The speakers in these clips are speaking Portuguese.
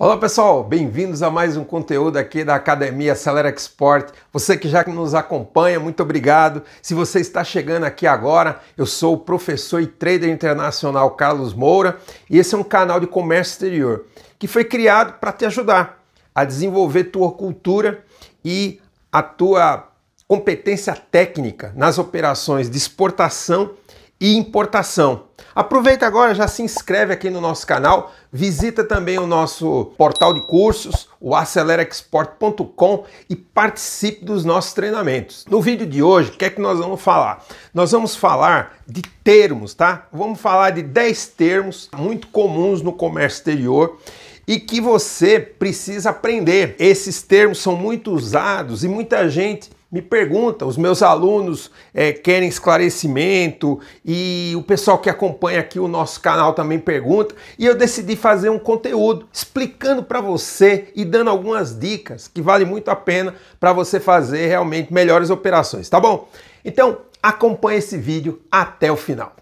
Olá pessoal, bem-vindos a mais um conteúdo aqui da Academia Acelera Export. Você que já nos acompanha, muito obrigado. Se você está chegando aqui agora, eu sou o professor e trader internacional Carlos Moura e esse é um canal de comércio exterior que foi criado para te ajudar a desenvolver tua cultura e a tua competência técnica nas operações de exportação e importação. Aproveita agora, já se inscreve aqui no nosso canal, visita também o nosso portal de cursos, o acelerexport.com e participe dos nossos treinamentos. No vídeo de hoje, o que é que nós vamos falar? Nós vamos falar de termos, tá? Vamos falar de 10 termos muito comuns no comércio exterior e que você precisa aprender. Esses termos são muito usados e muita gente me pergunta, os meus alunos é, querem esclarecimento e o pessoal que acompanha aqui o nosso canal também pergunta, e eu decidi fazer um conteúdo explicando para você e dando algumas dicas que vale muito a pena para você fazer realmente melhores operações, tá bom? Então, acompanhe esse vídeo até o final.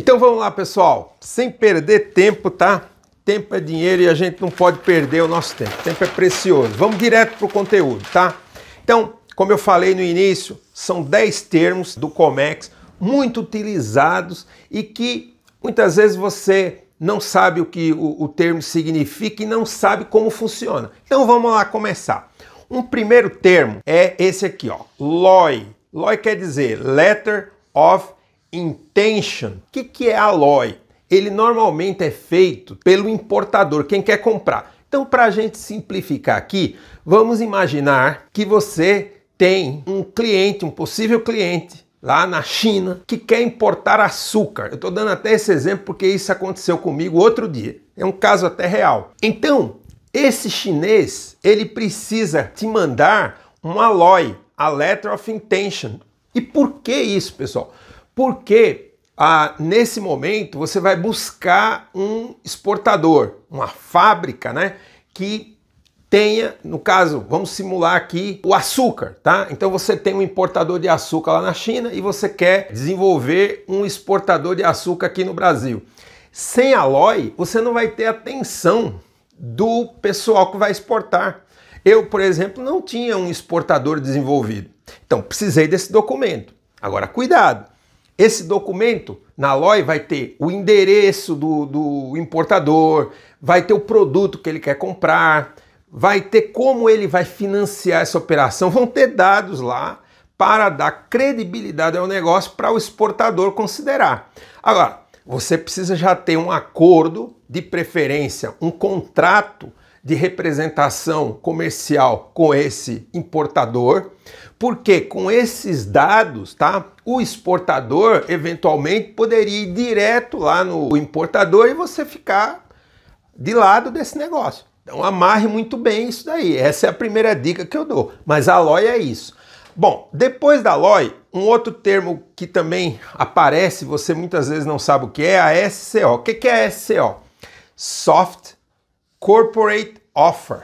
Então vamos lá, pessoal, sem perder tempo, tá? Tempo é dinheiro e a gente não pode perder o nosso tempo. tempo é precioso. Vamos direto para o conteúdo, tá? Então, como eu falei no início, são 10 termos do Comex muito utilizados e que muitas vezes você não sabe o que o, o, termo significa e não sabe como funciona. Então vamos lá começar. Um primeiro termo é esse aqui, ó, LOI. LOI quer dizer Letter of intention. O que, que é alloy? Ele normalmente é feito pelo importador, quem quer comprar. Então, para a gente simplificar aqui, vamos imaginar que você tem um cliente, um possível cliente lá na China que quer importar açúcar. Eu estou dando até esse exemplo porque isso aconteceu comigo outro dia. É um caso até real. Então, esse chinês, ele precisa te mandar um alloy, a letter of intention. E por que isso, pessoal? Porque ah, nesse momento você vai buscar um exportador, uma fábrica, né? Que tenha, no caso, vamos simular aqui o açúcar, tá? Então você tem um importador de açúcar lá na China e você quer desenvolver um exportador de açúcar aqui no Brasil. Sem alloy, você não vai ter atenção do pessoal que vai exportar. Eu, por exemplo, não tinha um exportador desenvolvido. Então precisei desse documento. Agora, cuidado. Esse documento na LOI vai ter o endereço do, do importador, vai ter o produto que ele quer comprar, vai ter como ele vai financiar essa operação, vão ter dados lá para dar credibilidade ao negócio para o exportador considerar. Agora, você precisa já ter um acordo, de preferência, um contrato de representação comercial com esse importador, porque com esses dados, tá? O exportador eventualmente poderia ir direto lá no importador e você ficar de lado desse negócio. Então amarre muito bem isso daí. Essa é a primeira dica que eu dou. Mas a LOI é isso. Bom, depois da LOI, um outro termo que também aparece, você muitas vezes não sabe o que é, é a SCO. O que é a SCO? Soft Corporate Offer.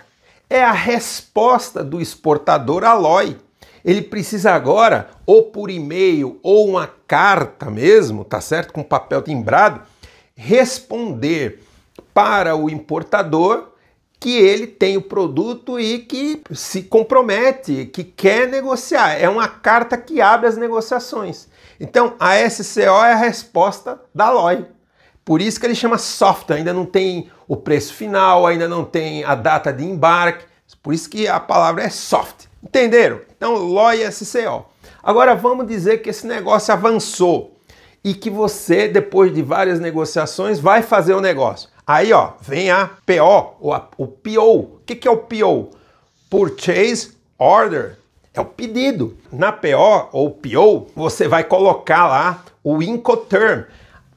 É a resposta do exportador à LOI. Ele precisa agora, ou por e-mail, ou uma carta mesmo, tá certo? Com papel timbrado, responder para o importador que ele tem o produto e que se compromete, que quer negociar. É uma carta que abre as negociações. Então, a SCO é a resposta da LOI. Por isso que ele chama soft, ainda não tem o preço final, ainda não tem a data de embarque, por isso que a palavra é soft. Entenderam? Então, LOI SCO. Agora vamos dizer que esse negócio avançou e que você, depois de várias negociações, vai fazer o negócio. Aí, ó, vem a PO, ou a, o PO. O que, que é o PO? Purchase Order. É o pedido. Na PO ou PO, você vai colocar lá o Incoterm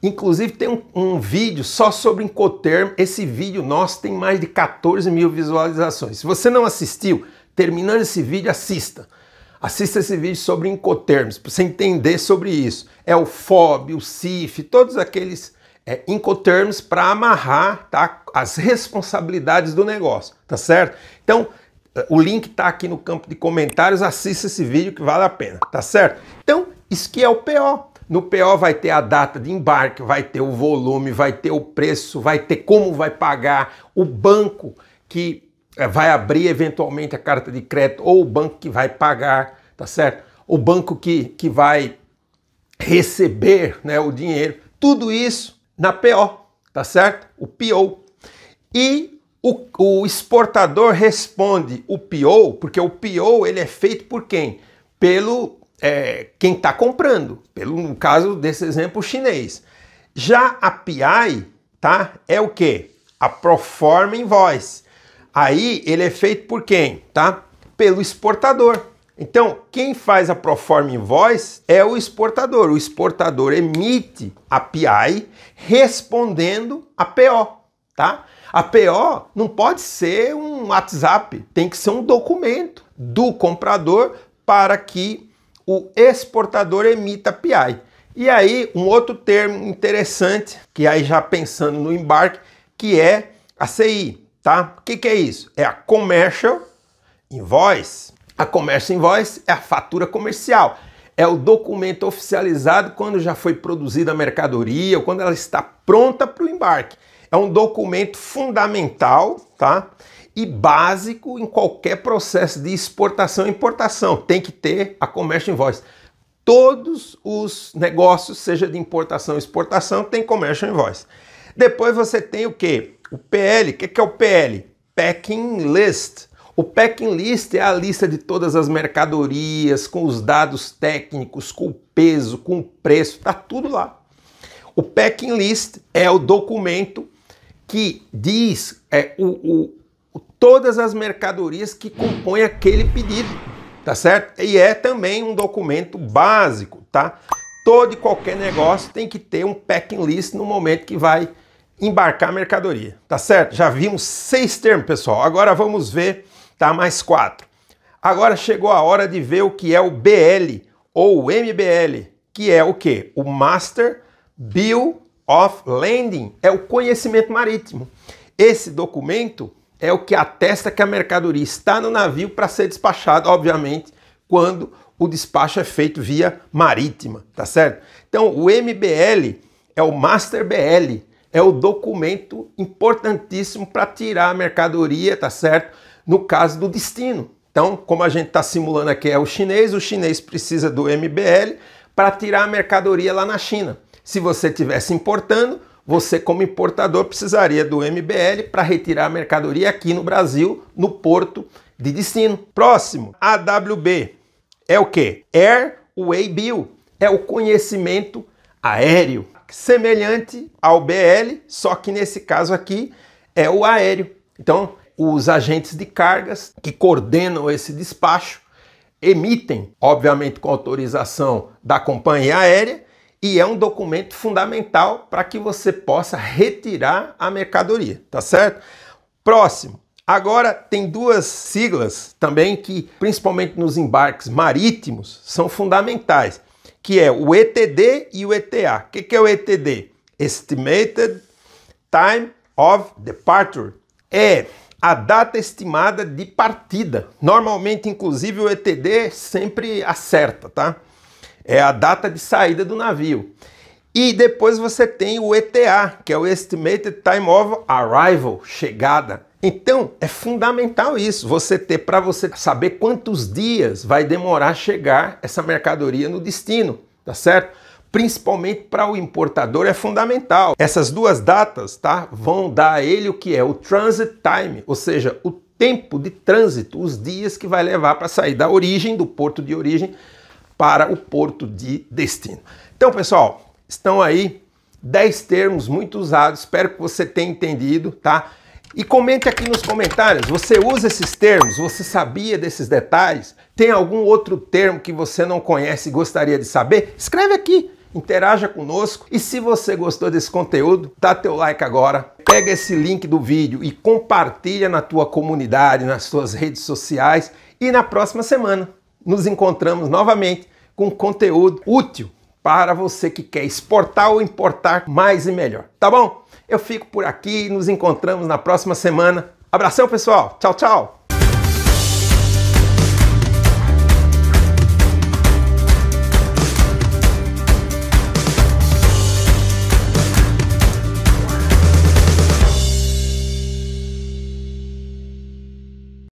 Inclusive tem um, um, vídeo só sobre Incoterm. Esse vídeo nosso tem mais de 14 mil visualizações. Se você não assistiu, terminando esse vídeo, assista. Assista esse vídeo sobre Incoterms, para você entender sobre isso. É o FOB, o CIF, todos aqueles é, Incoterms para amarrar tá, as responsabilidades do negócio, tá certo? Então, o link está aqui no campo de comentários, assista esse vídeo que vale a pena, tá certo? Então, isso que é o PO, no PO vai ter a data de embarque, vai ter o volume, vai ter o preço, vai ter como vai pagar, o banco que eh, vai abrir eventualmente a carta de crédito ou o banco que vai pagar, tá certo? O banco que, que vai receber né, o dinheiro. Tudo isso na PO, tá certo? O PO. E o, o exportador responde o PO, porque o PO ele é feito por quem? Pelo é, quem está comprando, pelo caso desse exemplo chinês. Já a PI, tá? É o que? A Proforma Invoice. Aí ele é feito por quem, tá? Pelo exportador. Então, quem faz a Proforma Invoice é o exportador. O exportador emite a PI respondendo a PO, tá? A PO não pode ser um WhatsApp, tem que ser um documento do comprador para que o exportador emita PI. E aí, um outro termo interessante, que aí já pensando no embarque, que é a CI, tá? O que, que é isso? É a Commercial Invoice. A Commercial Invoice é a fatura comercial. É o documento oficializado quando já foi produzida a mercadoria ou quando ela está pronta para o embarque. É um documento fundamental, tá? e básico em qualquer processo de exportação e importação. Tem que ter a comércio invoice. Todos os negócios, seja de importação ou exportação, tem comércio invoice. Depois você tem o que? O PL. O que é o PL? Packing List. O packing list é a lista de todas as mercadorias, com os dados técnicos, com o peso, com o preço, tá tudo lá. O packing list é o documento que diz é, o, o, todas as mercadorias que compõem aquele pedido, tá certo? E é também um documento básico, tá? Todo e qualquer negócio tem que ter um packing list no momento que vai embarcar a mercadoria, tá certo? Já vimos seis termos, pessoal. Agora vamos ver, tá? Mais quatro. Agora chegou a hora de ver o que é o BL ou MBL, que é o que? O Master Bill of Landing, é o conhecimento marítimo. Esse documento é o que atesta que a mercadoria está no navio para ser despachada, obviamente, quando o despacho é feito via marítima, tá certo? Então, o MBL é o Master BL, é o documento importantíssimo para tirar a mercadoria, tá certo? No caso do destino. Então, como a gente está simulando aqui é o chinês, o chinês precisa do MBL para tirar a mercadoria lá na China. Se você estivesse importando, você, como importador, precisaria do MBL para retirar a mercadoria aqui no Brasil, no porto de destino. Próximo, AWB. É o que? Airway Bill. É o conhecimento aéreo, semelhante ao BL, só que nesse caso aqui é o aéreo. Então, os agentes de cargas que coordenam esse despacho emitem, obviamente com autorização da companhia aérea, e é um documento fundamental para que você possa retirar a mercadoria, tá certo? Próximo. Agora tem duas siglas também que, principalmente nos embarques marítimos, são fundamentais, que é o ETD e o ETA. O que, é o ETD? Estimated Time of Departure. É a data estimada de partida. Normalmente, inclusive, o ETD sempre acerta, tá? é a data de saída do navio. E depois você tem o ETA, que é o Estimated Time of Arrival, chegada. Então, é fundamental isso, você ter para você saber quantos dias vai demorar chegar essa mercadoria no destino, tá certo? Principalmente para o importador é fundamental. Essas duas datas, tá? Vão dar a ele o que é o transit time, ou seja, o tempo de trânsito, os dias que vai levar para sair da origem do porto de origem para o porto de destino. Então, pessoal, estão aí 10 termos muito usados, espero que você tenha entendido, tá? E comente aqui nos comentários, você usa esses termos? Você sabia desses detalhes? Tem algum outro termo que você não conhece e gostaria de saber? Escreve aqui, interaja conosco. E se você gostou desse conteúdo, dá teu like agora, pega esse link do vídeo e compartilha na tua comunidade, nas suas redes sociais. E na próxima semana nos encontramos novamente com conteúdo útil para você que quer exportar ou importar mais e melhor. Tá bom? Eu fico por aqui, nos encontramos na próxima semana. Abração, pessoal. Tchau, tchau.